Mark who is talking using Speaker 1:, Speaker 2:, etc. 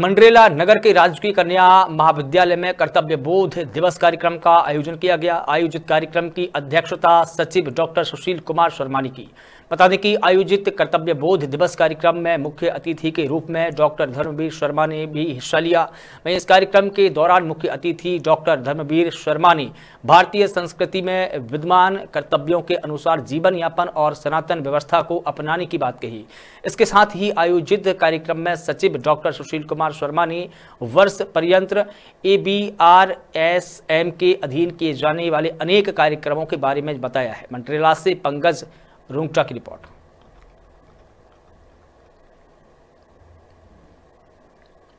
Speaker 1: मंडरेला नगर के राजकीय कन्या महाविद्यालय में कर्तव्य बोध दिवस कार्यक्रम का आयोजन किया गया आयोजित कार्यक्रम की अध्यक्षता सचिव डॉक्टर सुशील कुमार शर्मा ने की बता दें कि आयोजित कर्तव्य बोध दिवस कार्यक्रम में मुख्य अतिथि के रूप में डॉक्टर धर्मवीर शर्मा ने भी हिस्सा लिया वहीं इस कार्यक्रम के दौरान मुख्य अतिथि डॉक्टर धर्मवीर शर्मा ने भारतीय संस्कृति में विद्यमान कर्तव्यों के अनुसार जीवन यापन और सनातन व्यवस्था को अपनाने की बात कही इसके साथ ही आयोजित कार्यक्रम में सचिव डॉक्टर सुशील कुमार कुमार शर्मा ने वर्ष पर्यंत A B R S M के अधीन किए जाने वाले अनेक कार्यक्रमों के बारे में बताया है मंट्रेला से पंकज रूंगटा की रिपोर्ट